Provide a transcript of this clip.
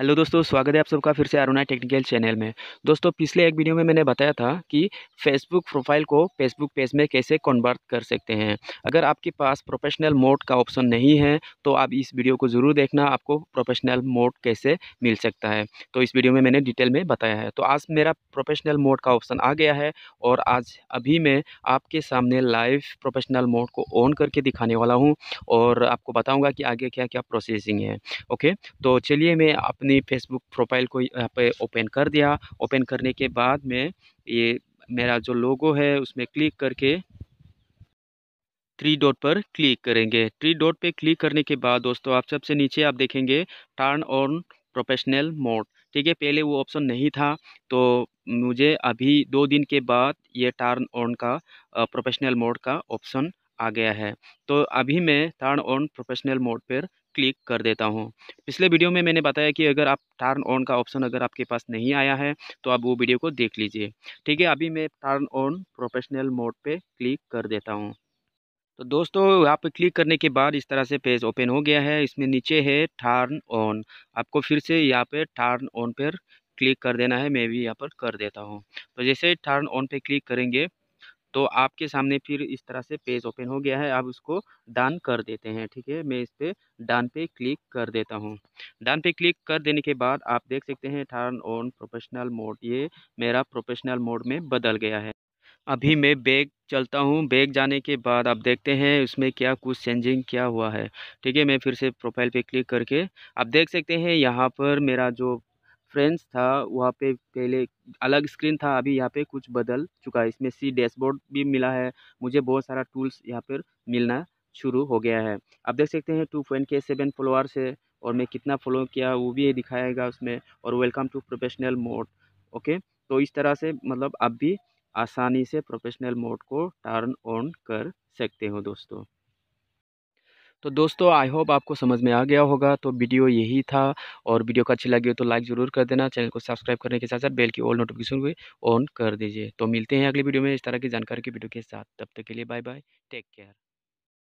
hello दोस्तों स्वागत है आप सबका फिर से अरुणा टेक्निकल चैनल में दोस्तों पिछले एक वीडियो में मैंने बताया था कि फेसबुक प्रोफाइल को फेसबुक पेज में कैसे कन्वर्ट कर सकते हैं अगर आपके पास प्रोफेशनल मोड का ऑप्शन नहीं है तो आप इस वीडियो को ज़रूर देखना आपको प्रोफेशनल मोड कैसे मिल सकता है तो इस वीडियो में मैंने डिटेल में बताया है तो आज मेरा प्रोफेशनल मोड का ऑप्शन आ गया है और आज अभी मैं आपके सामने लाइव प्रोफेशनल मोड को ऑन करके दिखाने वाला हूँ और आपको बताऊँगा कि आगे क्या क्या प्रोसेसिंग है ओके तो चलिए मैं अपने अपनी फेसबुक प्रोफाइल को यहाँ पे ओपन कर दिया ओपन करने के बाद में ये मेरा जो लोगो है उसमें क्लिक करके थ्री डॉट पर क्लिक करेंगे थ्री डॉट पे क्लिक करने के बाद दोस्तों आप सबसे नीचे आप देखेंगे टर्न ऑन प्रोफेशनल मोड ठीक है पहले वो ऑप्शन नहीं था तो मुझे अभी दो दिन के बाद ये टर्न ऑन का प्रोफेशनल मोड का ऑप्शन आ गया है तो अभी मैं टर्न ऑन प्रोफेशनल मोड पर क्लिक कर देता हूँ पिछले वीडियो में मैंने बताया कि अगर आप टर्न ऑन का ऑप्शन अगर आपके पास नहीं आया है तो आप वो वीडियो को देख लीजिए ठीक है अभी मैं टर्न ऑन प्रोफेशनल मोड पर क्लिक कर देता हूँ तो दोस्तों यहाँ पर क्लिक करने के बाद इस तरह से पेज ओपन हो गया है इसमें नीचे है टर्न ऑन आपको फिर से यहाँ पे टर्न ऑन पर क्लिक कर देना है मैं भी यहाँ पर कर देता हूँ तो जैसे टर्न ऑन पे क्लिक करेंगे तो आपके सामने फिर इस तरह से पेज ओपन हो गया है आप उसको डान कर देते हैं ठीक है मैं इस पर डान पे क्लिक कर देता हूँ डान पे क्लिक कर देने के बाद आप देख सकते हैं टर्न ऑन प्रोफेशनल मोड ये मेरा प्रोफेशनल मोड में बदल गया है अभी मैं बैग चलता हूँ बैग जाने के बाद आप देखते हैं उसमें क्या कुछ चेंजिंग क्या हुआ है ठीक है मैं फिर से प्रोफाइल पे क्लिक करके आप देख सकते हैं यहाँ पर मेरा जो फ्रेंड्स था वहाँ पे पहले अलग स्क्रीन था अभी यहाँ पे कुछ बदल चुका है इसमें सी डैशबोर्ड भी मिला है मुझे बहुत सारा टूल्स यहाँ पर मिलना शुरू हो गया है आप देख सकते हैं टू पॉइंट के सेवन फॉलोअर्स है और मैं कितना फॉलो किया वो भी दिखाएगा उसमें और welcome to professional mode okay तो इस तरह से मतलब आप भी आसानी से प्रोफेशनल मोड को टर्न ऑन कर सकते हो दोस्तों तो दोस्तों आई होप आपको समझ में आ गया होगा तो वीडियो यही था और वीडियो को अच्छी लगी हो तो लाइक ज़रूर कर देना चैनल को सब्सक्राइब करने के साथ साथ बेल की ऑल नोटिफिकेशन भी ऑन कर दीजिए तो मिलते हैं अगले वीडियो में इस तरह की जानकारी की वीडियो के साथ तब तक के लिए बाय बाय टेक केयर